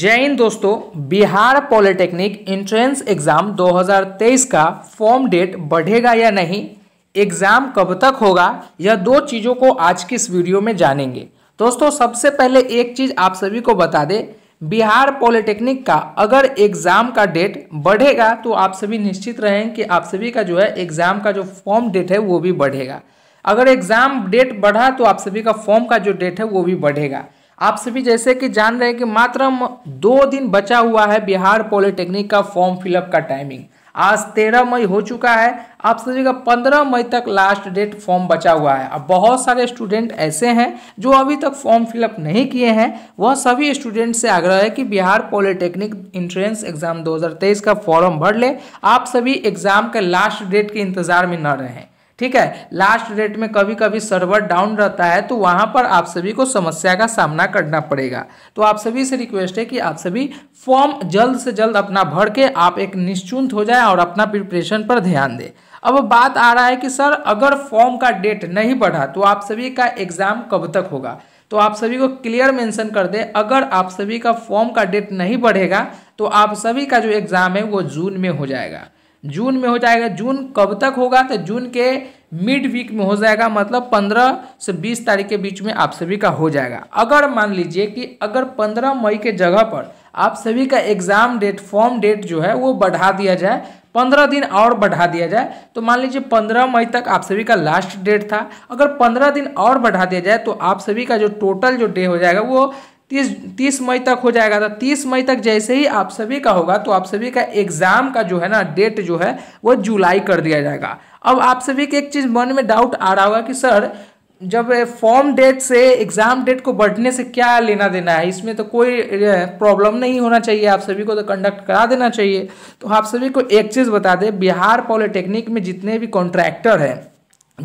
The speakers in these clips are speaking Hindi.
जय हिंद दोस्तों बिहार पॉलिटेक्निक एंट्रेंस एग्ज़ाम 2023 का फॉर्म डेट बढ़ेगा या नहीं एग्ज़ाम कब तक होगा यह दो चीज़ों को आज की इस वीडियो में जानेंगे दोस्तों सबसे पहले एक चीज़ आप सभी को बता दें बिहार पॉलिटेक्निक का अगर एग्ज़ाम का डेट बढ़ेगा तो आप सभी निश्चित रहें कि आप सभी का जो है एग्ज़ाम का जो फॉर्म डेट है वो भी बढ़ेगा अगर एग्ज़ाम डेट बढ़ा तो आप सभी का फॉर्म का जो डेट है वो भी बढ़ेगा आप सभी जैसे कि जान रहे हैं कि मात्र दो दिन बचा हुआ है बिहार पॉलिटेक्निक का फॉर्म फिलअप का टाइमिंग आज तेरह मई हो चुका है आप सभी का पंद्रह मई तक लास्ट डेट फॉर्म बचा हुआ है अब बहुत सारे स्टूडेंट ऐसे हैं जो अभी तक फॉर्म फिलअप नहीं किए हैं वह सभी स्टूडेंट से आग्रह है कि बिहार पॉलिटेक्निक इंट्रेंस एग्जाम 2023 का फॉर्म भर ले आप सभी एग्जाम के लास्ट डेट के इंतजार में न रहें ठीक है लास्ट डेट में कभी कभी सर्वर डाउन रहता है तो वहाँ पर आप सभी को समस्या का सामना करना पड़ेगा तो आप सभी से रिक्वेस्ट है कि आप सभी फॉर्म जल्द से जल्द अपना भर के आप एक निश्चिंत हो जाए और अपना प्रिपरेशन पर ध्यान दें अब बात आ रहा है कि सर अगर फॉर्म का डेट नहीं बढ़ा तो आप सभी का एग्ज़ाम कब तक होगा तो आप सभी को क्लियर मेंशन कर दे अगर आप सभी का फॉर्म का डेट नहीं बढ़ेगा तो आप सभी का जो एग्ज़ाम है वो जून में हो जाएगा जून में हो जाएगा जून कब तक होगा तो जून के मिड वीक में हो जाएगा मतलब 15 से 20 तारीख के बीच में आप सभी का हो जाएगा अगर मान लीजिए कि अगर 15 मई के जगह पर आप सभी का एग्ज़ाम डेट फॉर्म डेट जो है वो बढ़ा दिया जाए पंद्रह दिन और बढ़ा दिया जाए तो मान लीजिए पंद्रह मई तक आप सभी का लास्ट डेट था अगर पंद्रह दिन और बढ़ा दिया जाए तो आप सभी का जो टोटल जो डे हो जाएगा वो तीस तीस मई तक हो जाएगा तो तीस मई तक जैसे ही आप सभी का होगा तो आप सभी का एग्ज़ाम का जो है ना डेट जो है वो जुलाई कर दिया जाएगा अब आप सभी के एक चीज़ मन में डाउट आ रहा होगा कि सर जब फॉर्म डेट से एग्ज़ाम डेट को बढ़ने से क्या लेना देना है इसमें तो कोई प्रॉब्लम नहीं होना चाहिए आप सभी को तो कंडक्ट करा देना चाहिए तो आप सभी को एक चीज़ बता दें बिहार पॉलिटेक्निक में जितने भी कॉन्ट्रैक्टर हैं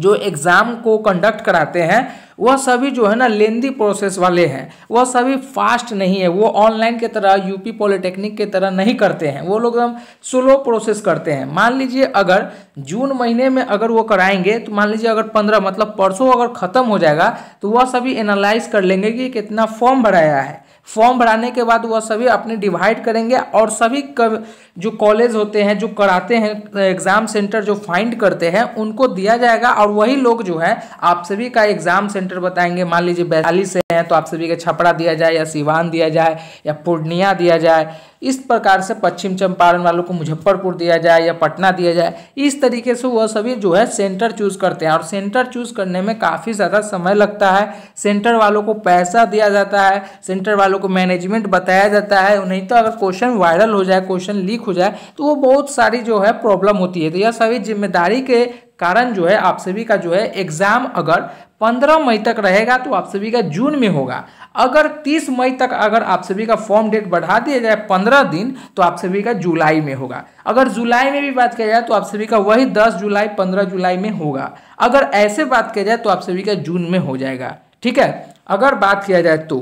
जो एग्ज़ाम को कंडक्ट कराते हैं वह सभी जो है ना लेंदी प्रोसेस वाले हैं वह सभी फास्ट नहीं है वो ऑनलाइन के तरह यूपी पॉलिटेक्निक के तरह नहीं करते हैं वो लोग एकदम स्लो प्रोसेस करते हैं मान लीजिए अगर जून महीने में अगर वो कराएंगे तो मान लीजिए अगर पंद्रह मतलब परसों अगर खत्म हो जाएगा तो वह सभी एनालाइज कर लेंगे कि कितना फॉर्म भराया है फॉर्म भराने के बाद वह सभी अपने डिवाइड करेंगे और सभी कर, जो कॉलेज होते हैं जो कराते हैं एग्ज़ाम सेंटर जो फाइंड करते हैं उनको दिया जाएगा और वही लोग जो है आप सभी का एग्ज़ाम सेंटर बताएंगे मान लीजिए बैतालीस हैं तो आप सभी का छपरा दिया जाए या सिवान दिया जाए या पूर्णिया दिया जाए इस प्रकार से पश्चिम चंपारण वालों को मुजफ्फरपुर दिया जाए या पटना दिया जाए इस तरीके से वह सभी जो है सेंटर चूज़ करते हैं और सेंटर चूज़ करने में काफ़ी ज़्यादा समय लगता है सेंटर वालों को पैसा दिया जाता है सेंटर वालों को मैनेजमेंट बताया जाता है नहीं तो अगर क्वेश्चन वायरल हो जाए क्वेश्चन लीक हो जाए तो वो बहुत सारी जो है प्रॉब्लम होती है तो यह सभी जिम्मेदारी के कारण जो है आप सभी का जो है एग्जाम अगर 15 मई तक रहेगा तो आप सभी का जून में होगा अगर 30 मई तक अगर आप सभी का फॉर्म डेट बढ़ा दिया जाए 15 दिन तो आप सभी का जुलाई में होगा अगर जुलाई में भी बात किया जाए तो आप सभी का वही 10 जुलाई 15 जुलाई में होगा अगर ऐसे बात किया जाए तो आप सभी का जून में हो जाएगा ठीक है अगर बात किया जाए तो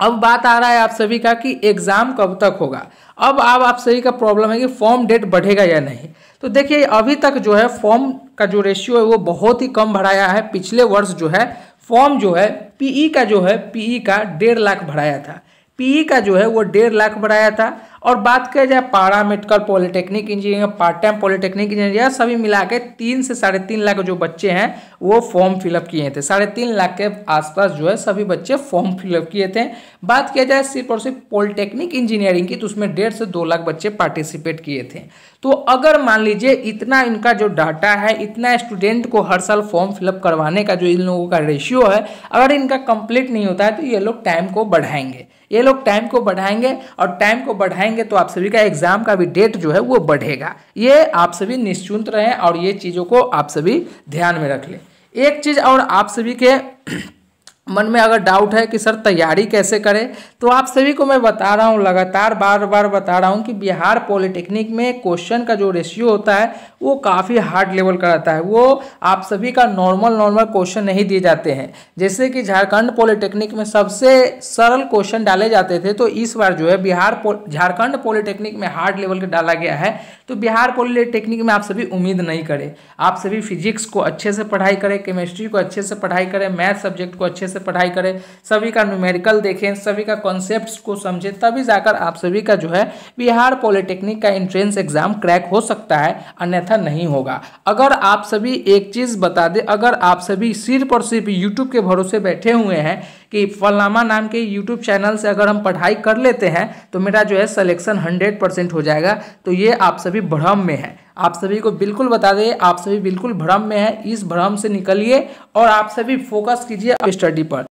अब बात आ रहा है आप सभी का कि एग्ज़ाम कब तक होगा अब आप, आप सभी का प्रॉब्लम है कि फॉर्म डेट बढ़ेगा या नहीं तो देखिए अभी तक जो है फॉर्म का जो रेशियो है वो बहुत ही कम भराया है पिछले वर्ष जो है फॉर्म जो है पीई e का जो है पीई e का डेढ़ लाख भराया था पीई e का जो है वो डेढ़ लाख भराया था और बात किया जाए paramedical polytechnic engineering part time polytechnic engineer सभी मिला के तीन से साढ़े तीन लाख जो बच्चे हैं वो फॉर्म फिलअप किए थे साढ़े तीन लाख के आसपास जो है सभी बच्चे फॉर्म फिलअप किए थे बात किया जाए सिर्फ और सिर्फ पॉलिटेक्निक इंजीनियरिंग की तो उसमें डेढ़ से दो लाख बच्चे पार्टिसिपेट किए थे तो अगर मान लीजिए इतना इनका जो डाटा है इतना स्टूडेंट को हर साल फॉर्म फिलअप करवाने का जो इन लोगों का रेशियो है अगर इनका कंप्लीट नहीं होता है तो ये लोग टाइम को बढ़ाएंगे ये लोग टाइम को बढ़ाएंगे और टाइम को बढ़ाएंगे तो आप सभी का एग्जाम का भी डेट जो है वो बढ़ेगा ये आप सभी निश्चिंत रहें और ये चीज़ों को आप सभी ध्यान में रख लें एक चीज़ और आप सभी के मन में अगर डाउट है कि सर तैयारी कैसे करें तो आप सभी को मैं बता रहा हूँ लगातार बार बार बता रहा हूँ कि बिहार पॉलिटेक्निक में क्वेश्चन का जो रेशियो होता है वो काफ़ी हार्ड लेवल का रहता है वो आप सभी का नॉर्मल नॉर्मल क्वेश्चन नहीं दिए जाते हैं जैसे कि झारखंड पॉलिटेक्निक में सबसे सरल क्वेश्चन डाले जाते थे तो इस बार जो है बिहार झारखंड पॉलिटेक्निक में हार्ड लेवल का डाला गया है तो बिहार पॉलिटेक्निक में आप सभी उम्मीद नहीं करें आप सभी फिजिक्स को अच्छे से पढ़ाई करें केमिस्ट्री को अच्छे से पढ़ाई करें मैथ सब्जेक्ट को अच्छे से पढ़ाई करें सभी का न्यूमेरिकल देखें सभी का कॉन्सेप्ट को समझें तभी जाकर आप सभी का जो है बिहार पॉलिटेक्निक का एंट्रेंस एग्जाम क्रैक हो सकता है अन्यथा नहीं होगा अगर आप सभी एक चीज़ बता दें अगर आप सभी सिर्फ और सिर्फ यूट्यूब के भरोसे बैठे हुए हैं कि फलनामा नाम के यूट्यूब चैनल से अगर हम पढ़ाई कर लेते हैं तो मेरा जो है सलेक्शन हंड्रेड परसेंट हो जाएगा तो ये आप सभी भ्रम में है आप सभी को बिल्कुल बता दें आप सभी बिल्कुल भ्रम में है इस भ्रम से निकलिए और आप सभी फोकस कीजिए स्टडी पर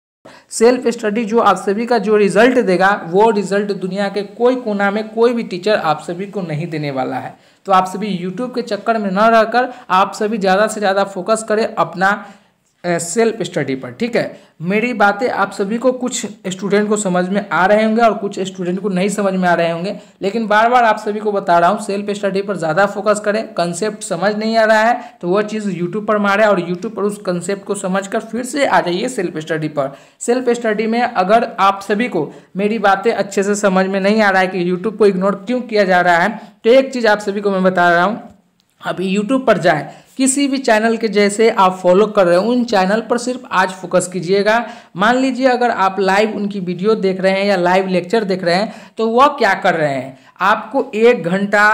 सेल्फ स्टडी जो आप सभी का जो रिजल्ट देगा वो रिजल्ट दुनिया के कोई कोना में कोई भी टीचर आप सभी को नहीं देने वाला है तो आप सभी यूट्यूब के चक्कर में न रहकर आप सभी ज़्यादा से ज़्यादा फोकस करें अपना सेल्फ स्टडी पर ठीक है मेरी बातें आप सभी को कुछ स्टूडेंट को समझ में आ रहे होंगे और कुछ स्टूडेंट को नहीं समझ में आ रहे होंगे लेकिन बार बार आप सभी को बता रहा हूँ सेल्फ स्टडी पर ज़्यादा फोकस करें कंसेप्ट समझ नहीं आ रहा है तो वह चीज़ यूट्यूब पर मारें और यूट्यूब पर उस कंसेप्ट को समझ कर फिर से आ जाइए सेल्फ स्टडी पर सेल्फ स्टडी में अगर आप सभी को मेरी बातें अच्छे से समझ में नहीं आ रहा है कि यूट्यूब को इग्नोर क्यों किया जा रहा है तो एक चीज़ आप सभी को मैं बता रहा हूँ अभी यूट्यूब पर जाएं किसी भी चैनल के जैसे आप फॉलो कर रहे हो उन चैनल पर सिर्फ आज फोकस कीजिएगा मान लीजिए अगर आप लाइव उनकी वीडियो देख रहे हैं या लाइव लेक्चर देख रहे हैं तो वह क्या कर रहे हैं आपको एक घंटा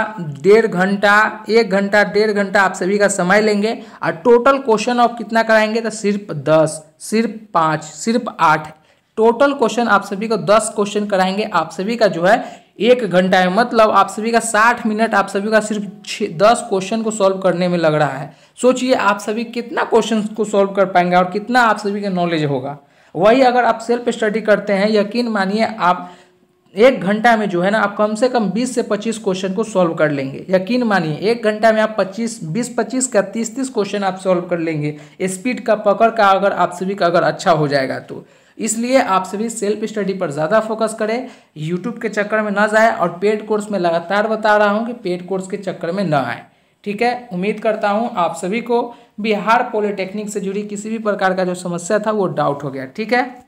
डेढ़ घंटा एक घंटा डेढ़ घंटा आप सभी का समय लेंगे और टोटल क्वेश्चन आप कितना कराएंगे तो सिर्फ दस सिर्फ पाँच सिर्फ आठ टोटल क्वेश्चन आप सभी को दस क्वेश्चन कराएंगे आप सभी का जो है एक घंटा है मतलब आप सभी का साठ मिनट आप सभी का सिर्फ छः दस क्वेश्चन को सॉल्व करने में लग रहा है सोचिए आप सभी कितना क्वेश्चन को सॉल्व कर पाएंगे और कितना आप सभी का नॉलेज होगा वही अगर आप सेल्फ स्टडी करते हैं यकीन मानिए आप एक घंटा में जो है ना आप कम से कम 20 से 25 क्वेश्चन को सॉल्व कर लेंगे यकीन मानिए एक घंटा में आप 25 20 25 का 30 30 क्वेश्चन आप सॉल्व कर लेंगे स्पीड का पकड़ का अगर आप सभी का अगर अच्छा हो जाएगा तो इसलिए आप सभी सेल्फ स्टडी पर ज़्यादा फोकस करें यूट्यूब के चक्कर में ना जाए और पेड कोर्स में लगातार बता रहा हूँ कि पेड कोर्स के चक्कर में ना आए ठीक है उम्मीद करता हूँ आप सभी को बिहार पॉलिटेक्निक से जुड़ी किसी भी प्रकार का जो समस्या था वो डाउट हो गया ठीक है